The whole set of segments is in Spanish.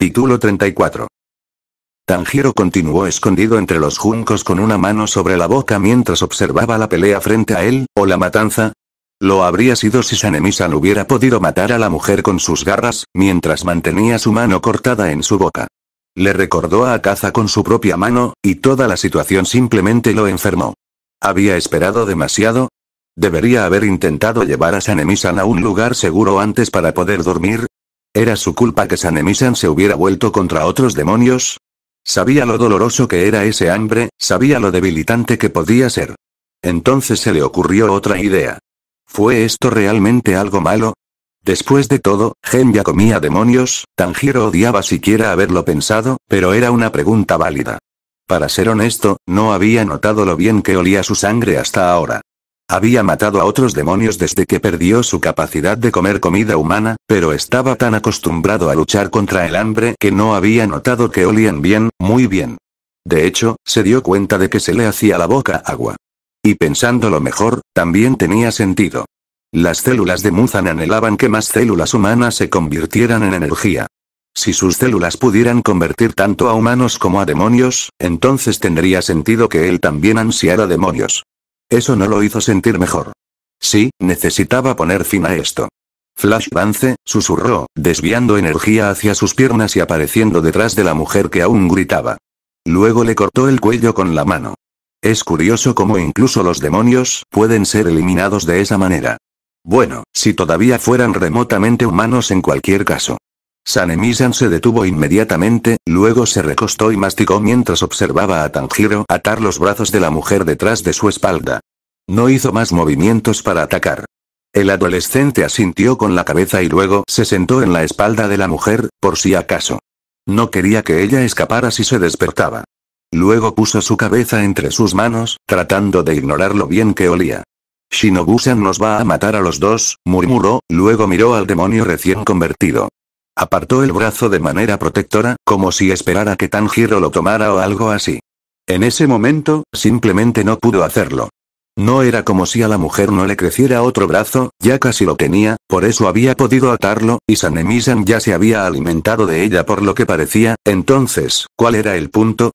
Título 34. Tanjiro continuó escondido entre los juncos con una mano sobre la boca mientras observaba la pelea frente a él, o la matanza. Lo habría sido si Sanemisan hubiera podido matar a la mujer con sus garras, mientras mantenía su mano cortada en su boca. Le recordó a caza con su propia mano, y toda la situación simplemente lo enfermó. Había esperado demasiado, Debería haber intentado llevar a Sanemisan a un lugar seguro antes para poder dormir, ¿Era su culpa que Sanemisan se hubiera vuelto contra otros demonios? Sabía lo doloroso que era ese hambre, sabía lo debilitante que podía ser. Entonces se le ocurrió otra idea. ¿Fue esto realmente algo malo? Después de todo, Gen ya comía demonios, Tanjiro odiaba siquiera haberlo pensado, pero era una pregunta válida. Para ser honesto, no había notado lo bien que olía su sangre hasta ahora. Había matado a otros demonios desde que perdió su capacidad de comer comida humana, pero estaba tan acostumbrado a luchar contra el hambre que no había notado que olían bien, muy bien. De hecho, se dio cuenta de que se le hacía la boca agua. Y pensándolo mejor, también tenía sentido. Las células de Muzan anhelaban que más células humanas se convirtieran en energía. Si sus células pudieran convertir tanto a humanos como a demonios, entonces tendría sentido que él también ansiara demonios. Eso no lo hizo sentir mejor. Sí, necesitaba poner fin a esto. Flash Vance, susurró, desviando energía hacia sus piernas y apareciendo detrás de la mujer que aún gritaba. Luego le cortó el cuello con la mano. Es curioso cómo incluso los demonios pueden ser eliminados de esa manera. Bueno, si todavía fueran remotamente humanos en cualquier caso. Sanemisan se detuvo inmediatamente, luego se recostó y masticó mientras observaba a Tanjiro atar los brazos de la mujer detrás de su espalda. No hizo más movimientos para atacar. El adolescente asintió con la cabeza y luego se sentó en la espalda de la mujer, por si acaso. No quería que ella escapara si se despertaba. Luego puso su cabeza entre sus manos, tratando de ignorar lo bien que olía. shinobu nos va a matar a los dos, murmuró, luego miró al demonio recién convertido. Apartó el brazo de manera protectora, como si esperara que Tanjiro lo tomara o algo así. En ese momento, simplemente no pudo hacerlo. No era como si a la mujer no le creciera otro brazo, ya casi lo tenía, por eso había podido atarlo, y Sanemisan ya se había alimentado de ella por lo que parecía, entonces, ¿cuál era el punto?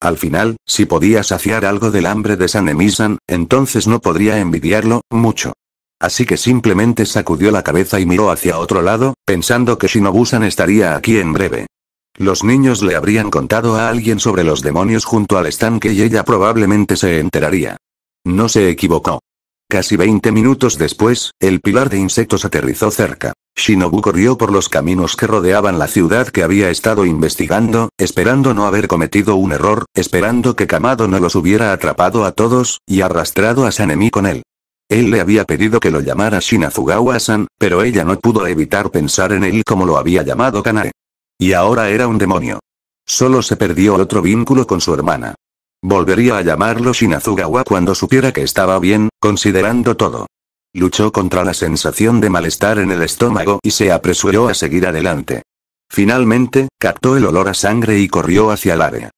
Al final, si podía saciar algo del hambre de Sanemisan, entonces no podría envidiarlo, mucho así que simplemente sacudió la cabeza y miró hacia otro lado, pensando que Shinobu-san estaría aquí en breve. Los niños le habrían contado a alguien sobre los demonios junto al estanque y ella probablemente se enteraría. No se equivocó. Casi 20 minutos después, el pilar de insectos aterrizó cerca. Shinobu corrió por los caminos que rodeaban la ciudad que había estado investigando, esperando no haber cometido un error, esperando que Kamado no los hubiera atrapado a todos, y arrastrado a Sanemi con él. Él le había pedido que lo llamara Shinazugawa-san, pero ella no pudo evitar pensar en él como lo había llamado Kanare. Y ahora era un demonio. Solo se perdió otro vínculo con su hermana. Volvería a llamarlo Shinazugawa cuando supiera que estaba bien, considerando todo. Luchó contra la sensación de malestar en el estómago y se apresuró a seguir adelante. Finalmente, captó el olor a sangre y corrió hacia el área.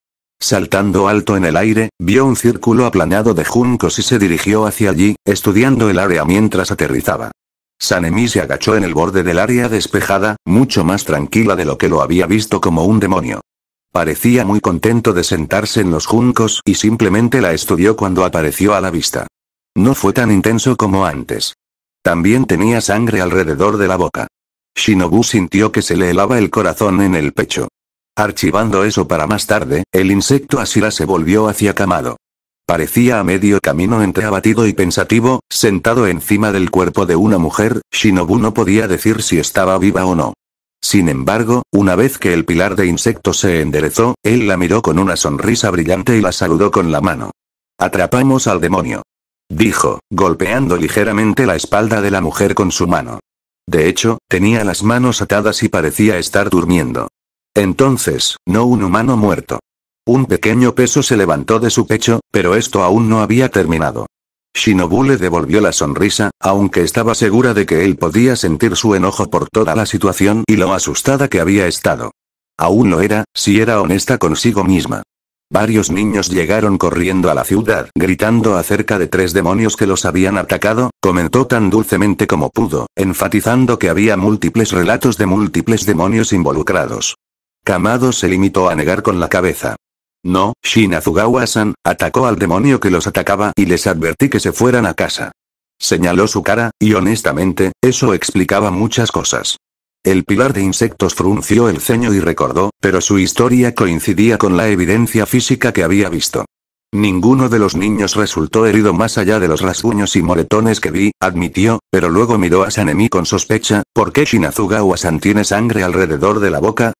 Saltando alto en el aire, vio un círculo aplanado de juncos y se dirigió hacia allí, estudiando el área mientras aterrizaba. Sanemi se agachó en el borde del área despejada, mucho más tranquila de lo que lo había visto como un demonio. Parecía muy contento de sentarse en los juncos y simplemente la estudió cuando apareció a la vista. No fue tan intenso como antes. También tenía sangre alrededor de la boca. Shinobu sintió que se le helaba el corazón en el pecho. Archivando eso para más tarde, el insecto Asira se volvió hacia camado Parecía a medio camino entre abatido y pensativo, sentado encima del cuerpo de una mujer, Shinobu no podía decir si estaba viva o no. Sin embargo, una vez que el pilar de insecto se enderezó, él la miró con una sonrisa brillante y la saludó con la mano. Atrapamos al demonio. Dijo, golpeando ligeramente la espalda de la mujer con su mano. De hecho, tenía las manos atadas y parecía estar durmiendo. Entonces, no un humano muerto. Un pequeño peso se levantó de su pecho, pero esto aún no había terminado. Shinobu le devolvió la sonrisa, aunque estaba segura de que él podía sentir su enojo por toda la situación y lo asustada que había estado. Aún lo era, si era honesta consigo misma. Varios niños llegaron corriendo a la ciudad, gritando acerca de tres demonios que los habían atacado, comentó tan dulcemente como pudo, enfatizando que había múltiples relatos de múltiples demonios involucrados. Kamado se limitó a negar con la cabeza. No, Shinazugawa-san, atacó al demonio que los atacaba y les advertí que se fueran a casa. Señaló su cara, y honestamente, eso explicaba muchas cosas. El pilar de insectos frunció el ceño y recordó, pero su historia coincidía con la evidencia física que había visto. Ninguno de los niños resultó herido más allá de los rasguños y moretones que vi, admitió, pero luego miró a Sanemi con sospecha, ¿por qué Shinazugawa-san tiene sangre alrededor de la boca?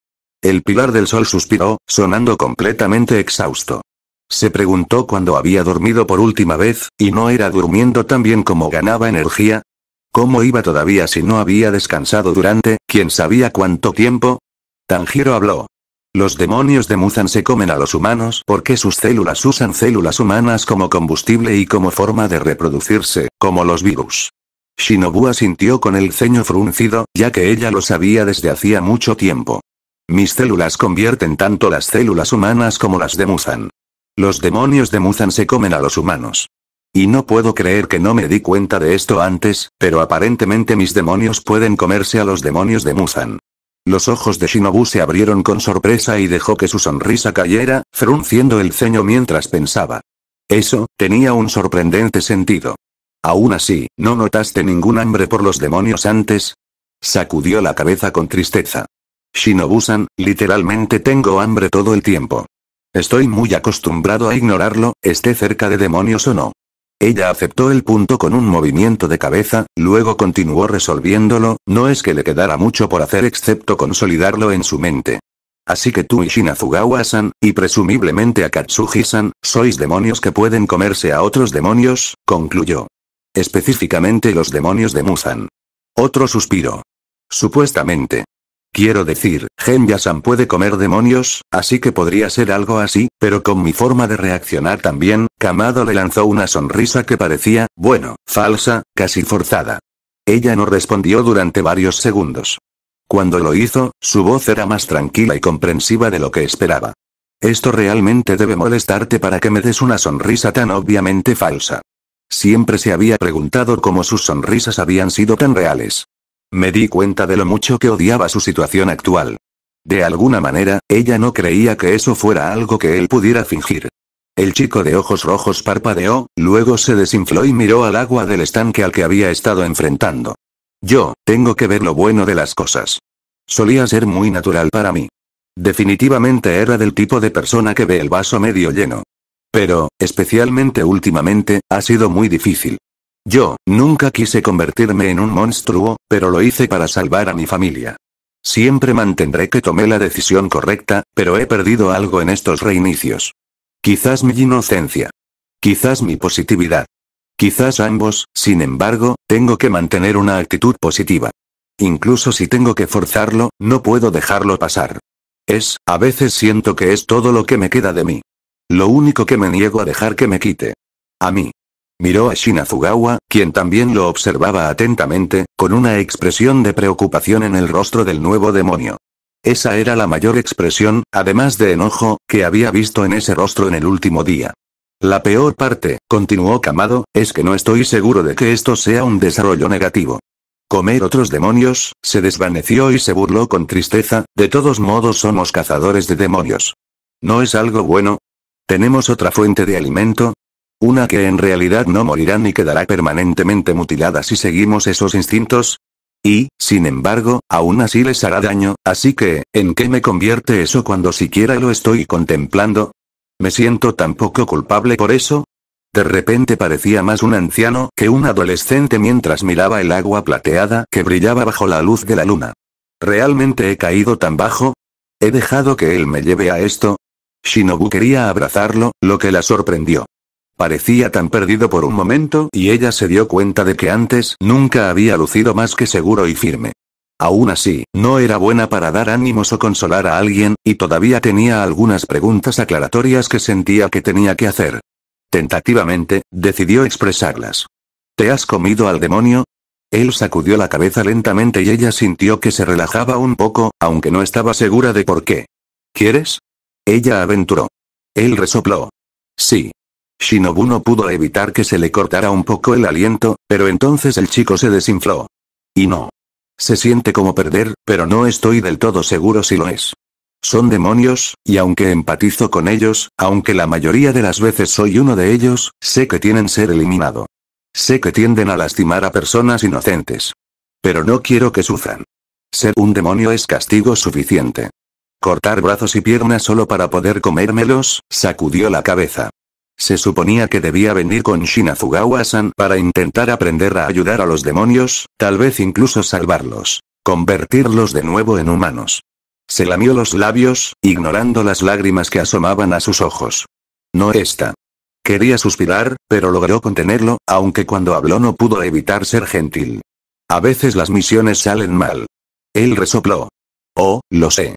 El pilar del sol suspiró, sonando completamente exhausto. Se preguntó cuando había dormido por última vez, y no era durmiendo tan bien como ganaba energía. ¿Cómo iba todavía si no había descansado durante, quién sabía cuánto tiempo? Tanjiro habló. Los demonios de Muzan se comen a los humanos porque sus células usan células humanas como combustible y como forma de reproducirse, como los virus. Shinobu asintió con el ceño fruncido, ya que ella lo sabía desde hacía mucho tiempo. Mis células convierten tanto las células humanas como las de Muzan. Los demonios de Muzan se comen a los humanos. Y no puedo creer que no me di cuenta de esto antes, pero aparentemente mis demonios pueden comerse a los demonios de Muzan. Los ojos de Shinobu se abrieron con sorpresa y dejó que su sonrisa cayera, frunciendo el ceño mientras pensaba. Eso, tenía un sorprendente sentido. Aún así, ¿no notaste ningún hambre por los demonios antes? Sacudió la cabeza con tristeza. Shinobusan, literalmente tengo hambre todo el tiempo. Estoy muy acostumbrado a ignorarlo, esté cerca de demonios o no. Ella aceptó el punto con un movimiento de cabeza, luego continuó resolviéndolo, no es que le quedara mucho por hacer excepto consolidarlo en su mente. Así que tú y Shinazugawa-san, y presumiblemente Akatsuji-san, sois demonios que pueden comerse a otros demonios, concluyó. Específicamente los demonios de Musan. Otro suspiro. Supuestamente. Quiero decir, Genya-san puede comer demonios, así que podría ser algo así, pero con mi forma de reaccionar también, Kamado le lanzó una sonrisa que parecía, bueno, falsa, casi forzada. Ella no respondió durante varios segundos. Cuando lo hizo, su voz era más tranquila y comprensiva de lo que esperaba. Esto realmente debe molestarte para que me des una sonrisa tan obviamente falsa. Siempre se había preguntado cómo sus sonrisas habían sido tan reales. Me di cuenta de lo mucho que odiaba su situación actual. De alguna manera, ella no creía que eso fuera algo que él pudiera fingir. El chico de ojos rojos parpadeó, luego se desinfló y miró al agua del estanque al que había estado enfrentando. Yo, tengo que ver lo bueno de las cosas. Solía ser muy natural para mí. Definitivamente era del tipo de persona que ve el vaso medio lleno. Pero, especialmente últimamente, ha sido muy difícil. Yo, nunca quise convertirme en un monstruo, pero lo hice para salvar a mi familia. Siempre mantendré que tomé la decisión correcta, pero he perdido algo en estos reinicios. Quizás mi inocencia. Quizás mi positividad. Quizás ambos, sin embargo, tengo que mantener una actitud positiva. Incluso si tengo que forzarlo, no puedo dejarlo pasar. Es, a veces siento que es todo lo que me queda de mí. Lo único que me niego a dejar que me quite. A mí. Miró a shinazugawa quien también lo observaba atentamente, con una expresión de preocupación en el rostro del nuevo demonio. Esa era la mayor expresión, además de enojo, que había visto en ese rostro en el último día. La peor parte, continuó Kamado, es que no estoy seguro de que esto sea un desarrollo negativo. Comer otros demonios, se desvaneció y se burló con tristeza, de todos modos somos cazadores de demonios. ¿No es algo bueno? Tenemos otra fuente de alimento, una que en realidad no morirá ni quedará permanentemente mutilada si seguimos esos instintos? Y, sin embargo, aún así les hará daño, así que, ¿en qué me convierte eso cuando siquiera lo estoy contemplando? ¿Me siento tan poco culpable por eso? De repente parecía más un anciano que un adolescente mientras miraba el agua plateada que brillaba bajo la luz de la luna. ¿Realmente he caído tan bajo? ¿He dejado que él me lleve a esto? Shinobu quería abrazarlo, lo que la sorprendió. Parecía tan perdido por un momento y ella se dio cuenta de que antes nunca había lucido más que seguro y firme. Aún así, no era buena para dar ánimos o consolar a alguien, y todavía tenía algunas preguntas aclaratorias que sentía que tenía que hacer. Tentativamente, decidió expresarlas. ¿Te has comido al demonio? Él sacudió la cabeza lentamente y ella sintió que se relajaba un poco, aunque no estaba segura de por qué. ¿Quieres? Ella aventuró. Él resopló. Sí. Shinobu no pudo evitar que se le cortara un poco el aliento, pero entonces el chico se desinfló. Y no. Se siente como perder, pero no estoy del todo seguro si lo es. Son demonios, y aunque empatizo con ellos, aunque la mayoría de las veces soy uno de ellos, sé que tienen ser eliminado. Sé que tienden a lastimar a personas inocentes. Pero no quiero que sufran. Ser un demonio es castigo suficiente. Cortar brazos y piernas solo para poder comérmelos, sacudió la cabeza. Se suponía que debía venir con Shinazugawa-san para intentar aprender a ayudar a los demonios, tal vez incluso salvarlos. Convertirlos de nuevo en humanos. Se lamió los labios, ignorando las lágrimas que asomaban a sus ojos. No está. Quería suspirar, pero logró contenerlo, aunque cuando habló no pudo evitar ser gentil. A veces las misiones salen mal. Él resopló. Oh, lo sé.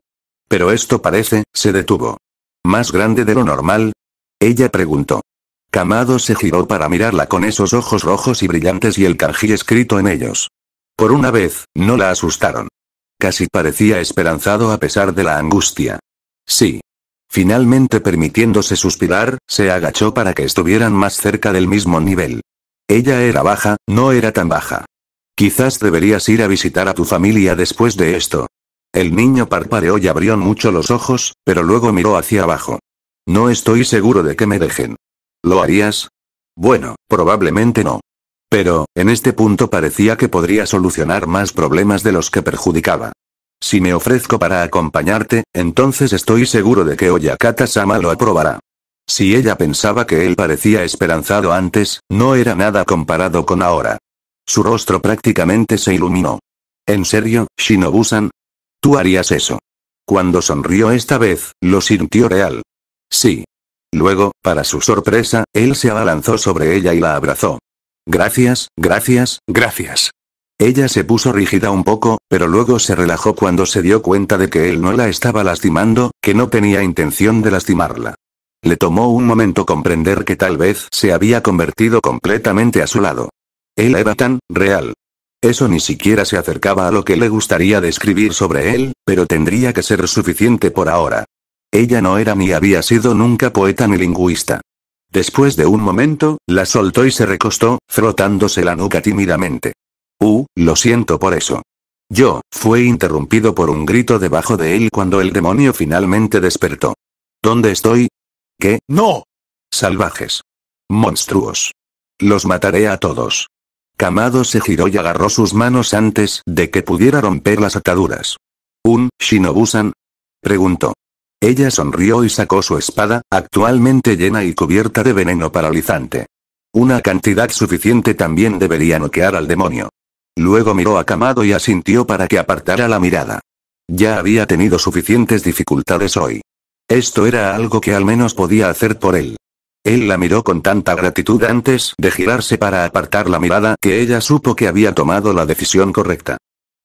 Pero esto parece, se detuvo. Más grande de lo normal, ella preguntó. Camado se giró para mirarla con esos ojos rojos y brillantes y el kanji escrito en ellos. Por una vez, no la asustaron. Casi parecía esperanzado a pesar de la angustia. Sí. Finalmente permitiéndose suspirar, se agachó para que estuvieran más cerca del mismo nivel. Ella era baja, no era tan baja. Quizás deberías ir a visitar a tu familia después de esto. El niño parpadeó y abrió mucho los ojos, pero luego miró hacia abajo. No estoy seguro de que me dejen. ¿Lo harías? Bueno, probablemente no. Pero, en este punto parecía que podría solucionar más problemas de los que perjudicaba. Si me ofrezco para acompañarte, entonces estoy seguro de que Oyakata-sama lo aprobará. Si ella pensaba que él parecía esperanzado antes, no era nada comparado con ahora. Su rostro prácticamente se iluminó. ¿En serio, Shinobu-san? Tú harías eso. Cuando sonrió esta vez, lo sintió real. Sí. Luego, para su sorpresa, él se abalanzó sobre ella y la abrazó. Gracias, gracias, gracias. Ella se puso rígida un poco, pero luego se relajó cuando se dio cuenta de que él no la estaba lastimando, que no tenía intención de lastimarla. Le tomó un momento comprender que tal vez se había convertido completamente a su lado. Él era tan real. Eso ni siquiera se acercaba a lo que le gustaría describir sobre él, pero tendría que ser suficiente por ahora. Ella no era ni había sido nunca poeta ni lingüista. Después de un momento, la soltó y se recostó, frotándose la nuca tímidamente. Uh, lo siento por eso. Yo, fue interrumpido por un grito debajo de él cuando el demonio finalmente despertó. ¿Dónde estoy? ¿Qué? ¡No! Salvajes. Monstruos. Los mataré a todos. Kamado se giró y agarró sus manos antes de que pudiera romper las ataduras. ¿Un Shinobusan? Preguntó. Ella sonrió y sacó su espada, actualmente llena y cubierta de veneno paralizante. Una cantidad suficiente también debería noquear al demonio. Luego miró a Kamado y asintió para que apartara la mirada. Ya había tenido suficientes dificultades hoy. Esto era algo que al menos podía hacer por él. Él la miró con tanta gratitud antes de girarse para apartar la mirada que ella supo que había tomado la decisión correcta.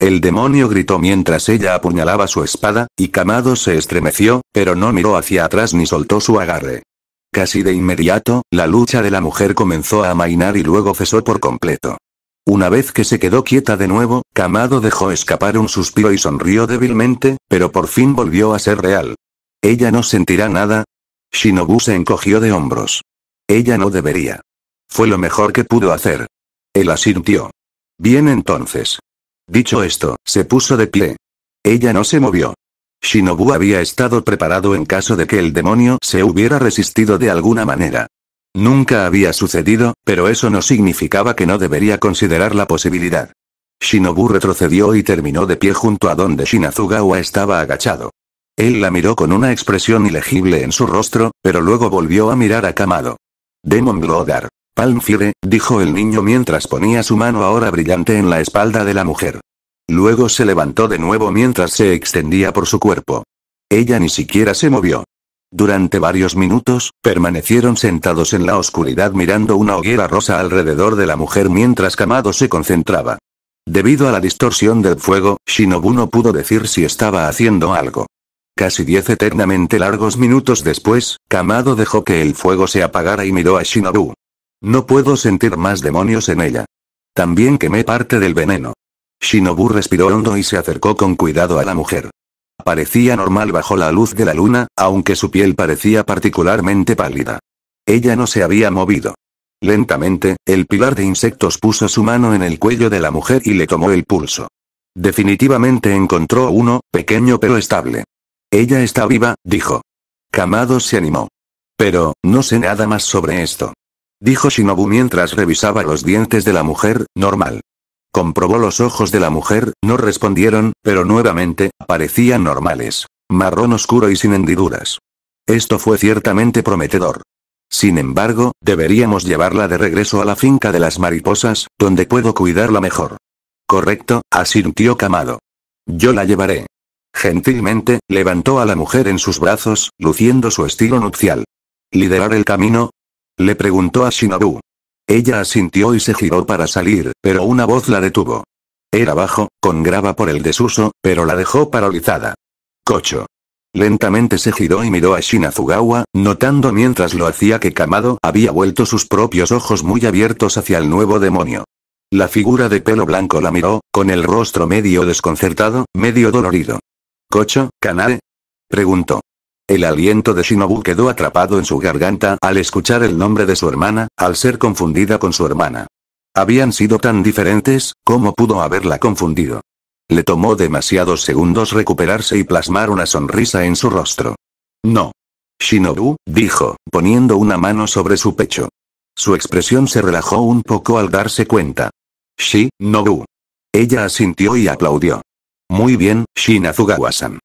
El demonio gritó mientras ella apuñalaba su espada, y Kamado se estremeció, pero no miró hacia atrás ni soltó su agarre. Casi de inmediato, la lucha de la mujer comenzó a amainar y luego cesó por completo. Una vez que se quedó quieta de nuevo, Kamado dejó escapar un suspiro y sonrió débilmente, pero por fin volvió a ser real. ¿Ella no sentirá nada? Shinobu se encogió de hombros. Ella no debería. Fue lo mejor que pudo hacer. Él asintió. Bien entonces. Dicho esto, se puso de pie. Ella no se movió. Shinobu había estado preparado en caso de que el demonio se hubiera resistido de alguna manera. Nunca había sucedido, pero eso no significaba que no debería considerar la posibilidad. Shinobu retrocedió y terminó de pie junto a donde Shinazugawa estaba agachado. Él la miró con una expresión ilegible en su rostro, pero luego volvió a mirar a Kamado. Demon Glodar. Palmfire, dijo el niño mientras ponía su mano ahora brillante en la espalda de la mujer. Luego se levantó de nuevo mientras se extendía por su cuerpo. Ella ni siquiera se movió. Durante varios minutos, permanecieron sentados en la oscuridad mirando una hoguera rosa alrededor de la mujer mientras Kamado se concentraba. Debido a la distorsión del fuego, Shinobu no pudo decir si estaba haciendo algo. Casi diez eternamente largos minutos después, Kamado dejó que el fuego se apagara y miró a Shinobu. No puedo sentir más demonios en ella. También quemé parte del veneno. Shinobu respiró hondo y se acercó con cuidado a la mujer. Parecía normal bajo la luz de la luna, aunque su piel parecía particularmente pálida. Ella no se había movido. Lentamente, el pilar de insectos puso su mano en el cuello de la mujer y le tomó el pulso. Definitivamente encontró uno, pequeño pero estable. Ella está viva, dijo. Kamado se animó. Pero, no sé nada más sobre esto dijo Shinobu mientras revisaba los dientes de la mujer, normal. Comprobó los ojos de la mujer, no respondieron, pero nuevamente, parecían normales. Marrón oscuro y sin hendiduras. Esto fue ciertamente prometedor. Sin embargo, deberíamos llevarla de regreso a la finca de las mariposas, donde puedo cuidarla mejor. Correcto, asintió Kamado. Yo la llevaré. Gentilmente, levantó a la mujer en sus brazos, luciendo su estilo nupcial. Liderar el camino, le preguntó a Shinobu. Ella asintió y se giró para salir, pero una voz la detuvo. Era bajo, con grava por el desuso, pero la dejó paralizada. Cocho. Lentamente se giró y miró a Shinazugawa, notando mientras lo hacía que Kamado había vuelto sus propios ojos muy abiertos hacia el nuevo demonio. La figura de pelo blanco la miró, con el rostro medio desconcertado, medio dolorido. ¿Cocho, Kanae. Preguntó. El aliento de Shinobu quedó atrapado en su garganta al escuchar el nombre de su hermana, al ser confundida con su hermana. Habían sido tan diferentes, ¿cómo pudo haberla confundido? Le tomó demasiados segundos recuperarse y plasmar una sonrisa en su rostro. No. Shinobu, dijo, poniendo una mano sobre su pecho. Su expresión se relajó un poco al darse cuenta. Shinobu. Ella asintió y aplaudió. Muy bien, Shinazugawasan.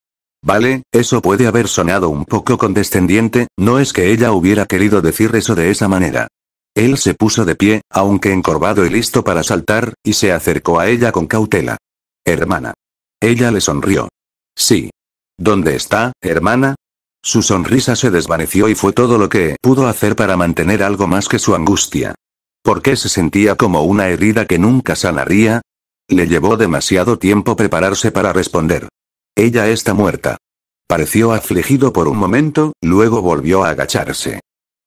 Vale, eso puede haber sonado un poco condescendiente, no es que ella hubiera querido decir eso de esa manera. Él se puso de pie, aunque encorvado y listo para saltar, y se acercó a ella con cautela. Hermana. Ella le sonrió. Sí. ¿Dónde está, hermana? Su sonrisa se desvaneció y fue todo lo que pudo hacer para mantener algo más que su angustia. ¿Por qué se sentía como una herida que nunca sanaría? Le llevó demasiado tiempo prepararse para responder. Ella está muerta. Pareció afligido por un momento, luego volvió a agacharse.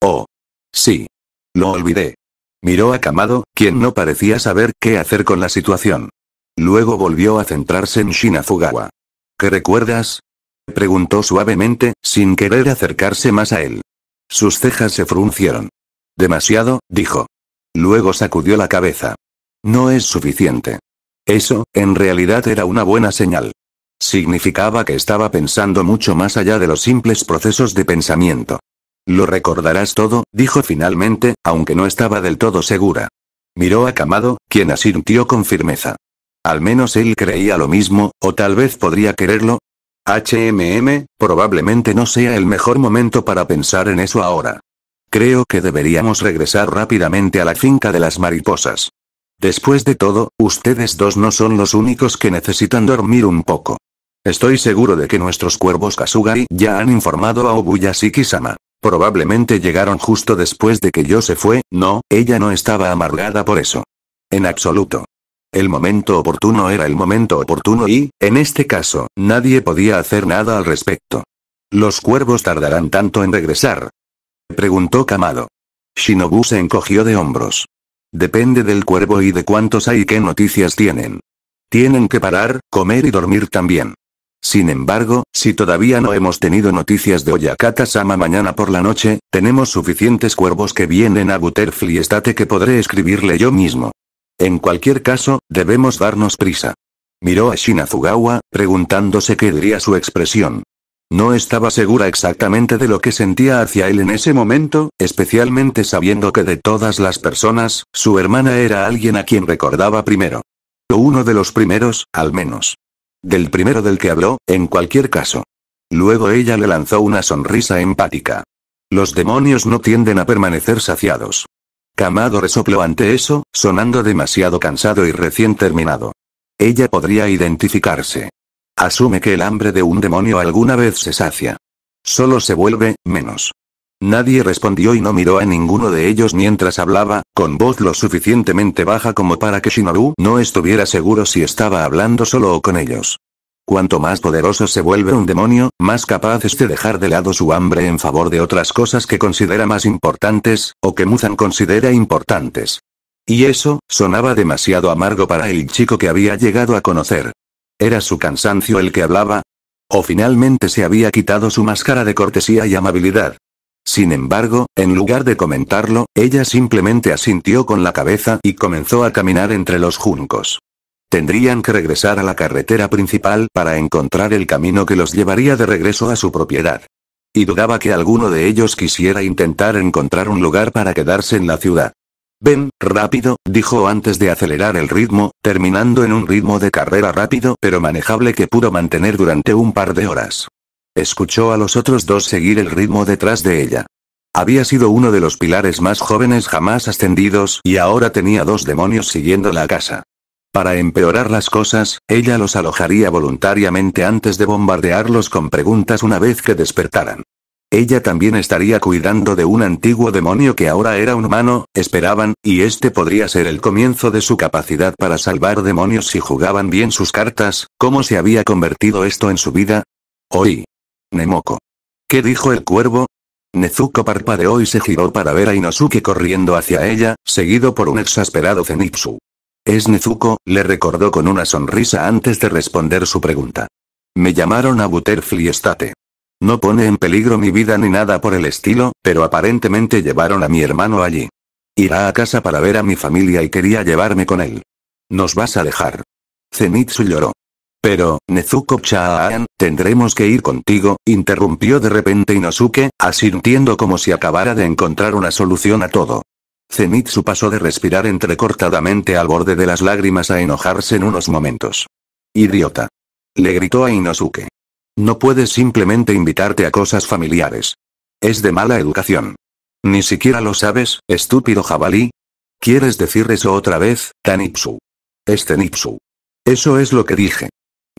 Oh. Sí. Lo olvidé. Miró a Kamado, quien no parecía saber qué hacer con la situación. Luego volvió a centrarse en Shinazugawa. ¿Qué recuerdas? preguntó suavemente, sin querer acercarse más a él. Sus cejas se fruncieron. Demasiado, dijo. Luego sacudió la cabeza. No es suficiente. Eso, en realidad era una buena señal. Significaba que estaba pensando mucho más allá de los simples procesos de pensamiento. Lo recordarás todo, dijo finalmente, aunque no estaba del todo segura. Miró a Camado, quien asintió con firmeza. Al menos él creía lo mismo, o tal vez podría quererlo. HMM, probablemente no sea el mejor momento para pensar en eso ahora. Creo que deberíamos regresar rápidamente a la finca de las mariposas. Después de todo, ustedes dos no son los únicos que necesitan dormir un poco. Estoy seguro de que nuestros cuervos Kasugari ya han informado a Obuya sama Probablemente llegaron justo después de que yo se fue, no, ella no estaba amargada por eso. En absoluto. El momento oportuno era el momento oportuno y, en este caso, nadie podía hacer nada al respecto. ¿Los cuervos tardarán tanto en regresar? Preguntó Kamado. Shinobu se encogió de hombros. Depende del cuervo y de cuántos hay y qué noticias tienen. Tienen que parar, comer y dormir también. Sin embargo, si todavía no hemos tenido noticias de Oyakata-sama mañana por la noche, tenemos suficientes cuervos que vienen a Butterfly Estate que podré escribirle yo mismo. En cualquier caso, debemos darnos prisa. Miró a Shinazugawa, preguntándose qué diría su expresión. No estaba segura exactamente de lo que sentía hacia él en ese momento, especialmente sabiendo que de todas las personas, su hermana era alguien a quien recordaba primero. Uno de los primeros, al menos. Del primero del que habló, en cualquier caso. Luego ella le lanzó una sonrisa empática. Los demonios no tienden a permanecer saciados. Camado resopló ante eso, sonando demasiado cansado y recién terminado. Ella podría identificarse. Asume que el hambre de un demonio alguna vez se sacia. Solo se vuelve, menos. Nadie respondió y no miró a ninguno de ellos mientras hablaba, con voz lo suficientemente baja como para que Shinoru no estuviera seguro si estaba hablando solo o con ellos. Cuanto más poderoso se vuelve un demonio, más capaz es de dejar de lado su hambre en favor de otras cosas que considera más importantes, o que Muzan considera importantes. Y eso, sonaba demasiado amargo para el chico que había llegado a conocer. ¿Era su cansancio el que hablaba? ¿O finalmente se había quitado su máscara de cortesía y amabilidad? Sin embargo, en lugar de comentarlo, ella simplemente asintió con la cabeza y comenzó a caminar entre los juncos. Tendrían que regresar a la carretera principal para encontrar el camino que los llevaría de regreso a su propiedad. Y dudaba que alguno de ellos quisiera intentar encontrar un lugar para quedarse en la ciudad. Ven, rápido, dijo antes de acelerar el ritmo, terminando en un ritmo de carrera rápido pero manejable que pudo mantener durante un par de horas. Escuchó a los otros dos seguir el ritmo detrás de ella. Había sido uno de los pilares más jóvenes jamás ascendidos y ahora tenía dos demonios siguiendo la casa. Para empeorar las cosas, ella los alojaría voluntariamente antes de bombardearlos con preguntas una vez que despertaran. Ella también estaría cuidando de un antiguo demonio que ahora era un humano, esperaban, y este podría ser el comienzo de su capacidad para salvar demonios si jugaban bien sus cartas, ¿cómo se había convertido esto en su vida? Hoy, Nemoko. ¿Qué dijo el cuervo? Nezuko parpadeó y se giró para ver a Inosuke corriendo hacia ella, seguido por un exasperado Zenitsu. Es Nezuko, le recordó con una sonrisa antes de responder su pregunta. Me llamaron a Butterfly Estate. No pone en peligro mi vida ni nada por el estilo, pero aparentemente llevaron a mi hermano allí. Irá a casa para ver a mi familia y quería llevarme con él. Nos vas a dejar. Zenitsu lloró. Pero, Nezuko Chaan, tendremos que ir contigo, interrumpió de repente Inosuke, asintiendo como si acabara de encontrar una solución a todo. Zenitsu pasó de respirar entrecortadamente al borde de las lágrimas a enojarse en unos momentos. Idiota. Le gritó a Inosuke. No puedes simplemente invitarte a cosas familiares. Es de mala educación. Ni siquiera lo sabes, estúpido jabalí. ¿Quieres decir eso otra vez, Tanitsu? Es Tenipsu. Eso es lo que dije.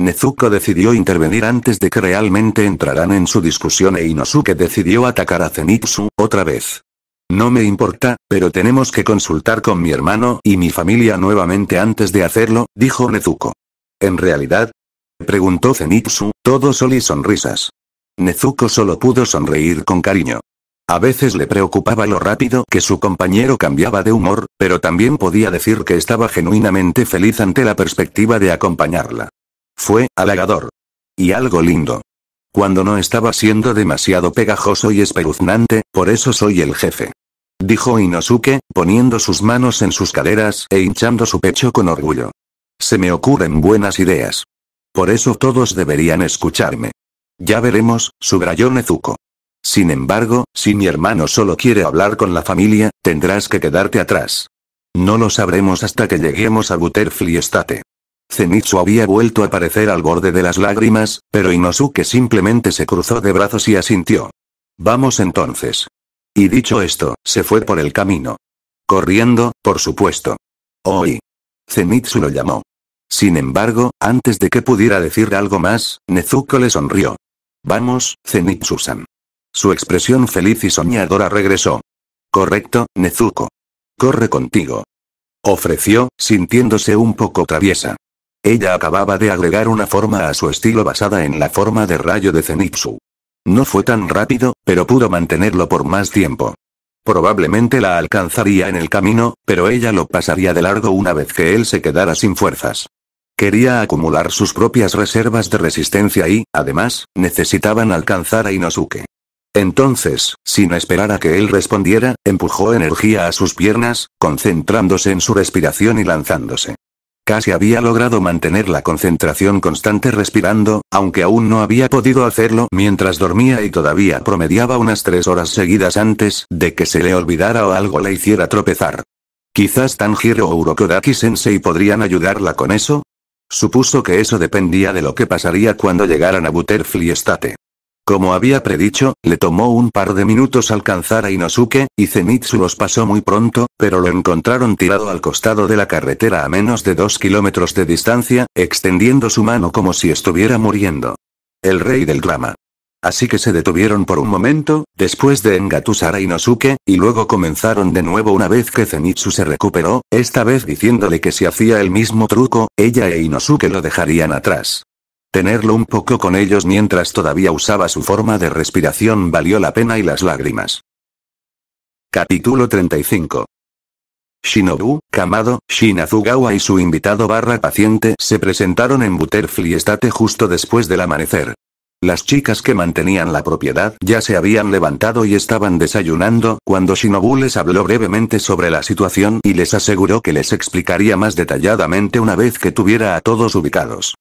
Nezuko decidió intervenir antes de que realmente entraran en su discusión e Inosuke decidió atacar a Zenitsu, otra vez. No me importa, pero tenemos que consultar con mi hermano y mi familia nuevamente antes de hacerlo, dijo Nezuko. ¿En realidad? Preguntó Zenitsu, todo sol y sonrisas. Nezuko solo pudo sonreír con cariño. A veces le preocupaba lo rápido que su compañero cambiaba de humor, pero también podía decir que estaba genuinamente feliz ante la perspectiva de acompañarla. Fue halagador. Y algo lindo. Cuando no estaba siendo demasiado pegajoso y espeluznante, por eso soy el jefe. Dijo Inosuke, poniendo sus manos en sus caderas e hinchando su pecho con orgullo. Se me ocurren buenas ideas. Por eso todos deberían escucharme. Ya veremos, subrayó Nezuko. Sin embargo, si mi hermano solo quiere hablar con la familia, tendrás que quedarte atrás. No lo sabremos hasta que lleguemos a Butterfly Estate. Zenitsu había vuelto a aparecer al borde de las lágrimas, pero Inosuke simplemente se cruzó de brazos y asintió. Vamos entonces. Y dicho esto, se fue por el camino. Corriendo, por supuesto. Hoy. Zenitsu lo llamó. Sin embargo, antes de que pudiera decir algo más, Nezuko le sonrió. Vamos, Zenitsu-san. Su expresión feliz y soñadora regresó. Correcto, Nezuko. Corre contigo. Ofreció, sintiéndose un poco traviesa. Ella acababa de agregar una forma a su estilo basada en la forma de rayo de Zenitsu. No fue tan rápido, pero pudo mantenerlo por más tiempo. Probablemente la alcanzaría en el camino, pero ella lo pasaría de largo una vez que él se quedara sin fuerzas. Quería acumular sus propias reservas de resistencia y, además, necesitaban alcanzar a Inosuke. Entonces, sin esperar a que él respondiera, empujó energía a sus piernas, concentrándose en su respiración y lanzándose. Casi había logrado mantener la concentración constante respirando, aunque aún no había podido hacerlo mientras dormía y todavía promediaba unas tres horas seguidas antes de que se le olvidara o algo le hiciera tropezar. Quizás Tanjiro o Urokodaki-sensei podrían ayudarla con eso. Supuso que eso dependía de lo que pasaría cuando llegaran a Butterfly Estate. Como había predicho, le tomó un par de minutos alcanzar a Inosuke, y Zenitsu los pasó muy pronto, pero lo encontraron tirado al costado de la carretera a menos de dos kilómetros de distancia, extendiendo su mano como si estuviera muriendo. El rey del drama. Así que se detuvieron por un momento, después de engatusar a Inosuke, y luego comenzaron de nuevo una vez que Zenitsu se recuperó, esta vez diciéndole que si hacía el mismo truco, ella e Inosuke lo dejarían atrás. Tenerlo un poco con ellos mientras todavía usaba su forma de respiración valió la pena y las lágrimas. Capítulo 35 Shinobu, Kamado, Shinazugawa y su invitado barra paciente se presentaron en Butterfly Estate justo después del amanecer. Las chicas que mantenían la propiedad ya se habían levantado y estaban desayunando cuando Shinobu les habló brevemente sobre la situación y les aseguró que les explicaría más detalladamente una vez que tuviera a todos ubicados.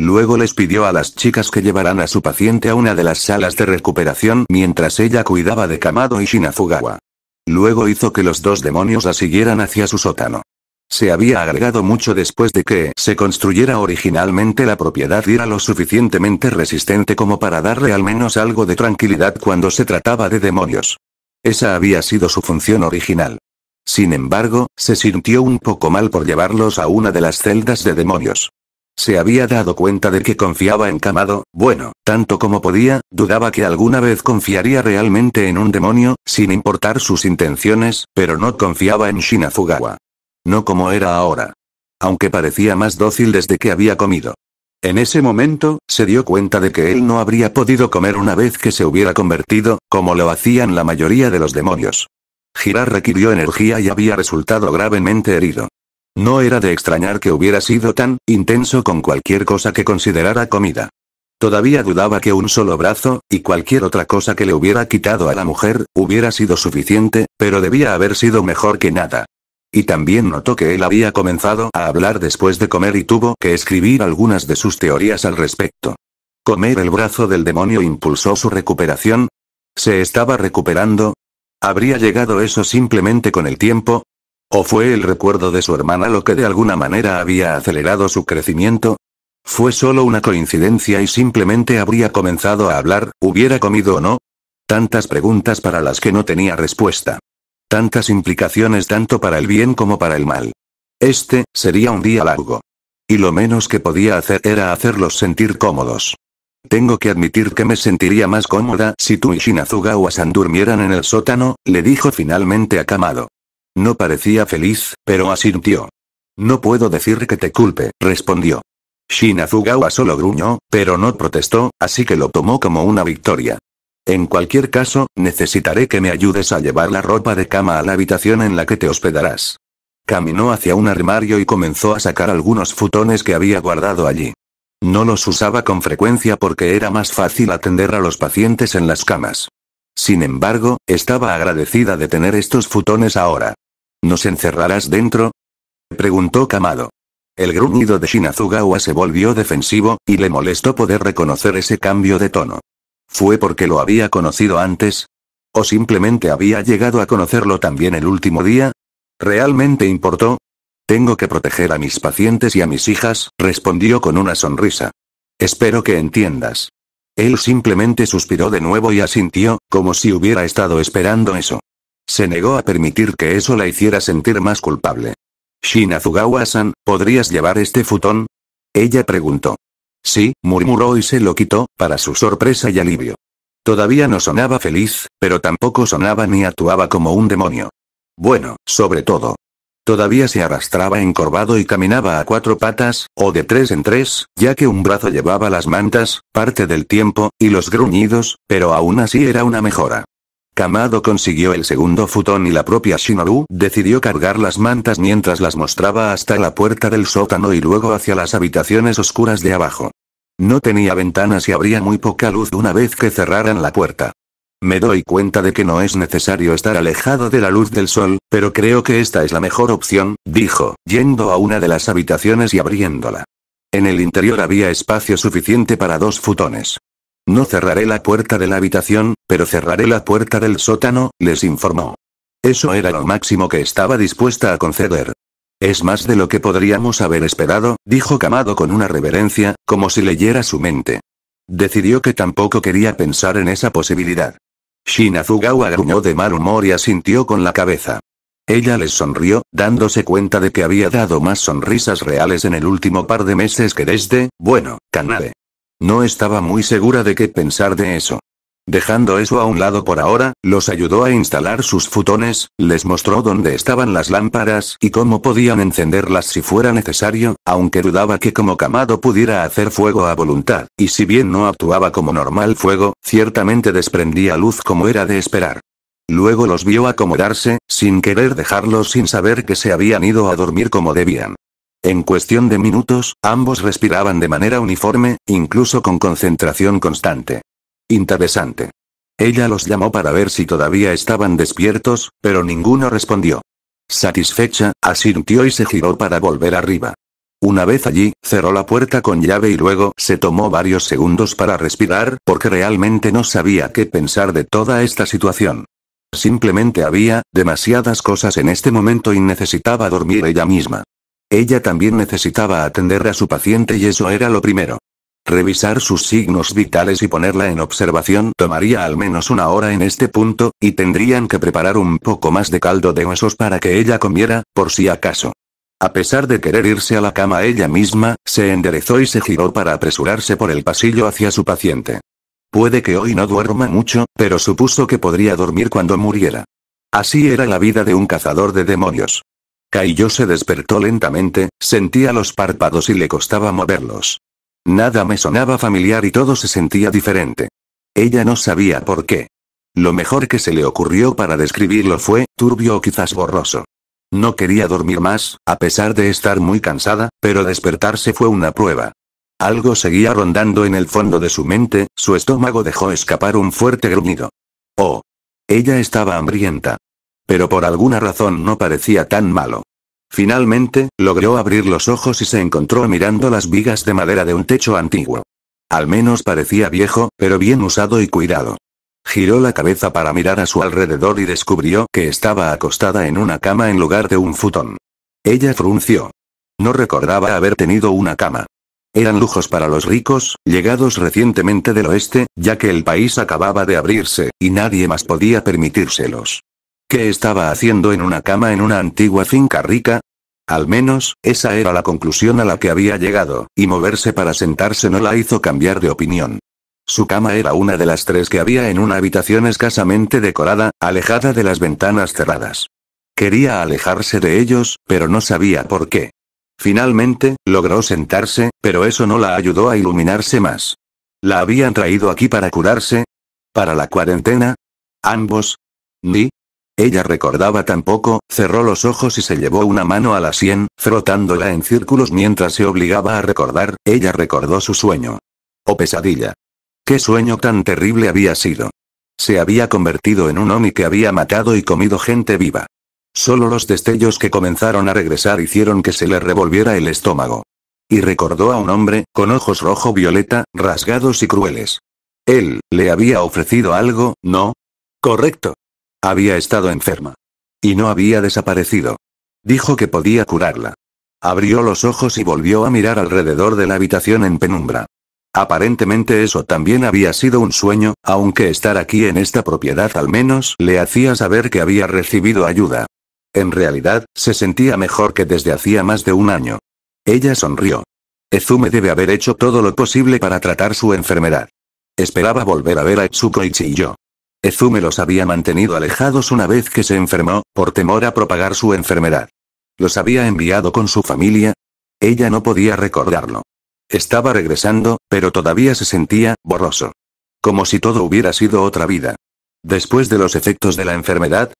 Luego les pidió a las chicas que llevaran a su paciente a una de las salas de recuperación mientras ella cuidaba de Kamado y Shinazugawa. Luego hizo que los dos demonios la siguieran hacia su sótano. Se había agregado mucho después de que se construyera originalmente la propiedad y era lo suficientemente resistente como para darle al menos algo de tranquilidad cuando se trataba de demonios. Esa había sido su función original. Sin embargo, se sintió un poco mal por llevarlos a una de las celdas de demonios. Se había dado cuenta de que confiaba en Kamado, bueno, tanto como podía, dudaba que alguna vez confiaría realmente en un demonio, sin importar sus intenciones, pero no confiaba en Shinazugawa. No como era ahora. Aunque parecía más dócil desde que había comido. En ese momento, se dio cuenta de que él no habría podido comer una vez que se hubiera convertido, como lo hacían la mayoría de los demonios. Girar requirió energía y había resultado gravemente herido. No era de extrañar que hubiera sido tan intenso con cualquier cosa que considerara comida. Todavía dudaba que un solo brazo, y cualquier otra cosa que le hubiera quitado a la mujer, hubiera sido suficiente, pero debía haber sido mejor que nada. Y también notó que él había comenzado a hablar después de comer y tuvo que escribir algunas de sus teorías al respecto. ¿Comer el brazo del demonio impulsó su recuperación? ¿Se estaba recuperando? ¿Habría llegado eso simplemente con el tiempo? ¿O fue el recuerdo de su hermana lo que de alguna manera había acelerado su crecimiento? Fue solo una coincidencia y simplemente habría comenzado a hablar, hubiera comido o no. Tantas preguntas para las que no tenía respuesta. Tantas implicaciones tanto para el bien como para el mal. Este, sería un día largo. Y lo menos que podía hacer era hacerlos sentir cómodos. Tengo que admitir que me sentiría más cómoda si tú y Shinazuga san durmieran en el sótano, le dijo finalmente a Kamado. No parecía feliz, pero asintió. No puedo decir que te culpe, respondió. Shinazugawa solo gruñó, pero no protestó, así que lo tomó como una victoria. En cualquier caso, necesitaré que me ayudes a llevar la ropa de cama a la habitación en la que te hospedarás. Caminó hacia un armario y comenzó a sacar algunos futones que había guardado allí. No los usaba con frecuencia porque era más fácil atender a los pacientes en las camas. Sin embargo, estaba agradecida de tener estos futones ahora. ¿Nos encerrarás dentro? Preguntó Kamado. El gruñido de Shinazugawa se volvió defensivo, y le molestó poder reconocer ese cambio de tono. ¿Fue porque lo había conocido antes? ¿O simplemente había llegado a conocerlo también el último día? ¿Realmente importó? Tengo que proteger a mis pacientes y a mis hijas, respondió con una sonrisa. Espero que entiendas. Él simplemente suspiró de nuevo y asintió, como si hubiera estado esperando eso. Se negó a permitir que eso la hiciera sentir más culpable. Shinazugawa-san, ¿podrías llevar este futón? Ella preguntó. Sí, murmuró y se lo quitó, para su sorpresa y alivio. Todavía no sonaba feliz, pero tampoco sonaba ni actuaba como un demonio. Bueno, sobre todo. Todavía se arrastraba encorvado y caminaba a cuatro patas, o de tres en tres, ya que un brazo llevaba las mantas, parte del tiempo, y los gruñidos, pero aún así era una mejora. Kamado consiguió el segundo futón y la propia Shinoru decidió cargar las mantas mientras las mostraba hasta la puerta del sótano y luego hacia las habitaciones oscuras de abajo. No tenía ventanas y habría muy poca luz una vez que cerraran la puerta. Me doy cuenta de que no es necesario estar alejado de la luz del sol, pero creo que esta es la mejor opción, dijo, yendo a una de las habitaciones y abriéndola. En el interior había espacio suficiente para dos futones. No cerraré la puerta de la habitación, pero cerraré la puerta del sótano, les informó. Eso era lo máximo que estaba dispuesta a conceder. Es más de lo que podríamos haber esperado, dijo Camado con una reverencia, como si leyera su mente. Decidió que tampoco quería pensar en esa posibilidad. Shinazugawa gruñó de mal humor y asintió con la cabeza. Ella les sonrió, dándose cuenta de que había dado más sonrisas reales en el último par de meses que desde, bueno, Kanade. No estaba muy segura de qué pensar de eso. Dejando eso a un lado por ahora, los ayudó a instalar sus futones, les mostró dónde estaban las lámparas y cómo podían encenderlas si fuera necesario, aunque dudaba que como camado pudiera hacer fuego a voluntad, y si bien no actuaba como normal fuego, ciertamente desprendía luz como era de esperar. Luego los vio acomodarse, sin querer dejarlos sin saber que se habían ido a dormir como debían. En cuestión de minutos, ambos respiraban de manera uniforme, incluso con concentración constante. Interesante. Ella los llamó para ver si todavía estaban despiertos, pero ninguno respondió. Satisfecha, asintió y se giró para volver arriba. Una vez allí, cerró la puerta con llave y luego se tomó varios segundos para respirar, porque realmente no sabía qué pensar de toda esta situación. Simplemente había demasiadas cosas en este momento y necesitaba dormir ella misma. Ella también necesitaba atender a su paciente y eso era lo primero. Revisar sus signos vitales y ponerla en observación tomaría al menos una hora en este punto, y tendrían que preparar un poco más de caldo de huesos para que ella comiera, por si acaso. A pesar de querer irse a la cama ella misma, se enderezó y se giró para apresurarse por el pasillo hacia su paciente. Puede que hoy no duerma mucho, pero supuso que podría dormir cuando muriera. Así era la vida de un cazador de demonios. Cailló se despertó lentamente, sentía los párpados y le costaba moverlos. Nada me sonaba familiar y todo se sentía diferente. Ella no sabía por qué. Lo mejor que se le ocurrió para describirlo fue, turbio o quizás borroso. No quería dormir más, a pesar de estar muy cansada, pero despertarse fue una prueba. Algo seguía rondando en el fondo de su mente, su estómago dejó escapar un fuerte gruñido. Oh. Ella estaba hambrienta. Pero por alguna razón no parecía tan malo. Finalmente, logró abrir los ojos y se encontró mirando las vigas de madera de un techo antiguo. Al menos parecía viejo, pero bien usado y cuidado. Giró la cabeza para mirar a su alrededor y descubrió que estaba acostada en una cama en lugar de un futón. Ella frunció. No recordaba haber tenido una cama. Eran lujos para los ricos, llegados recientemente del oeste, ya que el país acababa de abrirse, y nadie más podía permitírselos. ¿Qué estaba haciendo en una cama en una antigua finca rica? Al menos, esa era la conclusión a la que había llegado, y moverse para sentarse no la hizo cambiar de opinión. Su cama era una de las tres que había en una habitación escasamente decorada, alejada de las ventanas cerradas. Quería alejarse de ellos, pero no sabía por qué. Finalmente, logró sentarse, pero eso no la ayudó a iluminarse más. ¿La habían traído aquí para curarse? ¿Para la cuarentena? ¿Ambos? Ni, ella recordaba tampoco, cerró los ojos y se llevó una mano a la sien, frotándola en círculos mientras se obligaba a recordar, ella recordó su sueño. O oh, pesadilla. Qué sueño tan terrible había sido. Se había convertido en un hombre que había matado y comido gente viva. Solo los destellos que comenzaron a regresar hicieron que se le revolviera el estómago. Y recordó a un hombre, con ojos rojo-violeta, rasgados y crueles. Él, le había ofrecido algo, ¿no? Correcto. Había estado enferma. Y no había desaparecido. Dijo que podía curarla. Abrió los ojos y volvió a mirar alrededor de la habitación en penumbra. Aparentemente eso también había sido un sueño, aunque estar aquí en esta propiedad al menos le hacía saber que había recibido ayuda. En realidad, se sentía mejor que desde hacía más de un año. Ella sonrió. Ezume debe haber hecho todo lo posible para tratar su enfermedad. Esperaba volver a ver a y yo. Ezume los había mantenido alejados una vez que se enfermó, por temor a propagar su enfermedad. ¿Los había enviado con su familia? Ella no podía recordarlo. Estaba regresando, pero todavía se sentía borroso. Como si todo hubiera sido otra vida. Después de los efectos de la enfermedad,